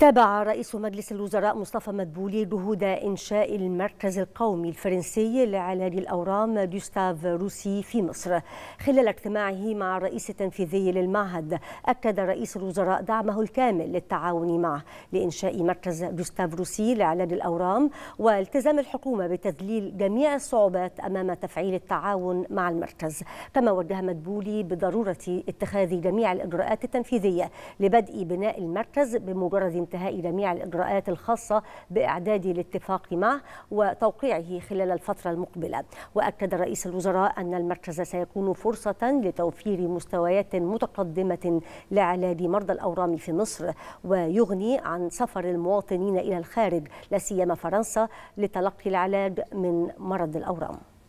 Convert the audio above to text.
تابع رئيس مجلس الوزراء مصطفى مدبولي جهود إنشاء المركز القومي الفرنسي لعلاج الأورام جوستاف روسي في مصر خلال اجتماعه مع الرئيس التنفيذي للمعهد أكد رئيس الوزراء دعمه الكامل للتعاون معه لإنشاء مركز جوستاف روسي لعلاج الأورام والتزام الحكومة بتذليل جميع الصعوبات أمام تفعيل التعاون مع المركز كما وجه مدبولي بضرورة اتخاذ جميع الإجراءات التنفيذية لبدء بناء المركز بمجرد انتهاء جميع الإجراءات الخاصة بإعداد الاتفاق معه وتوقيعه خلال الفترة المقبلة وأكد رئيس الوزراء أن المركز سيكون فرصة لتوفير مستويات متقدمة لعلاج مرضى الأورام في مصر ويغني عن سفر المواطنين إلى الخارج لا سيما فرنسا لتلقي العلاج من مرض الأورام